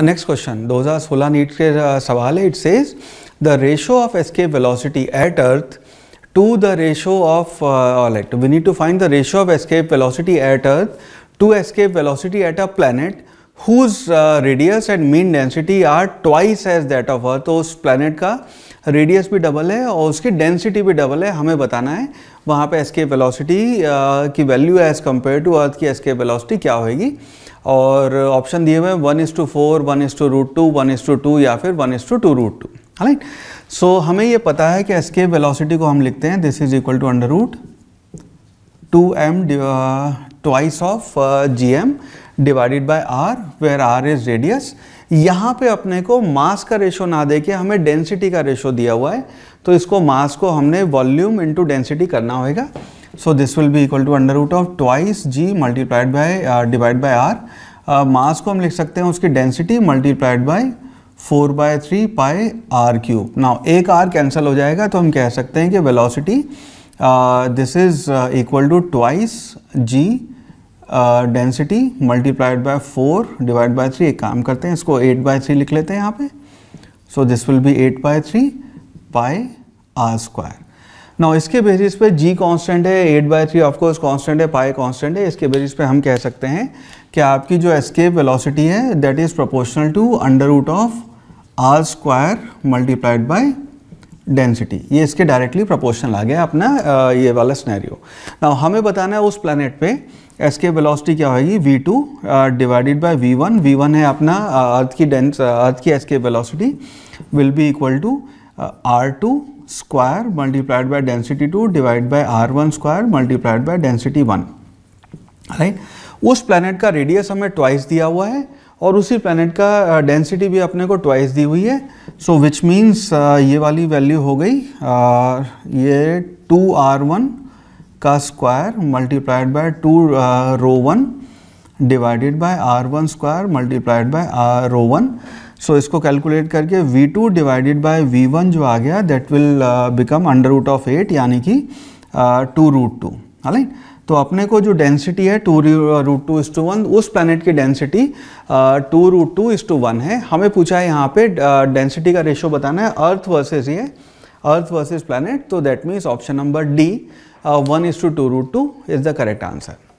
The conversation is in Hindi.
नेक्स्ट क्वेश्चन 2016 नीट के uh, सवाल है it says the ratio of escape velocity at Earth to the ratio of at we need to find the ratio of escape velocity at Earth to escape velocity at a planet whose radius and mean density are twice as that of Earth उस प्लानट का रेडियस भी डबल है और उसकी डेंसिटी भी डबल है हमें बताना है वहाँ पे एसके वेलोसिटी की वैल्यू है एज कम्पेयर टू अर्थ की एसके वेलोसिटी क्या होएगी और ऑप्शन दिए हुए हैं one is to four one is to root two one is to two two फिर one is to two root two right so हमें ये पता है कि एसके वेलोसिटी को हम लिखते हैं this is equal to under root two M twice of G M divided by R where R is radius यहाँ पे अपने को मास का रेशो ना दे के हमें डेंसिटी का रेशो दिया हुआ है तो इसको मास को हमने वॉल्यूम इंटू डेंसिटी करना होगा so this will be equal to under root of twice G multiplied by divide by R mass को हम लिख सकते हैं उसकी density multiplied by four by three pi R cube now एक आर कैंसिल हो जाएगा तो हम कह सकते हैं कि velocity this is equal to twice G density multiplied by four divide by three एक काम करते हैं इसको एट बाय थ्री लिख लेते हैं यहाँ पे so this will be eight by three by R square ना इसके बेसिस पे जी कांस्टेंट है eight by three of course constant है पाई कांस्टेंट है इसके बेसिस पे हम कह सकते हैं कि आपकी जो एस्केप वेलोसिटी है that is proportional to under root of R square multiplied by density ये इसके डायरेक्टली प्रोपोर्शनल आ गया अपना ये वाला स्नैरियो ना हमें बताना है उस प्लानट पे एस के वेलोसिटी क्या होगी V two divided by V one V one है अपना अर्थ की डेंस अर्थ की escape velocity will be equal to R two square multiplied by density two divide by R one square multiplied by density one right उस प्लानट का रेडियस हमें ट्वाइस दिया हुआ है और उसी प्लानट का डेंसिटी भी अपने को ट्वाइस दी हुई है सो विच मीन्स ये वाली वैल्यू हो गई uh, ये टू आर वन का square multiplied by two rho one divided by R one square multiplied by R rho one so इसको कैलकुलेट करके V two divided by V one जो आ गया that will become under root of eight यानी कि टू रूट टू राइट तो अपने को जो डेंसिटी है two root two is two one उस प्लानट की density two root two is two one है हमें पूछा है यहाँ पे डेंसिटी uh, का रेशो बताना है अर्थ वर्सेज ये अर्थ वर्सेज प्लानट तो that means option number D one is two two root two is the correct answer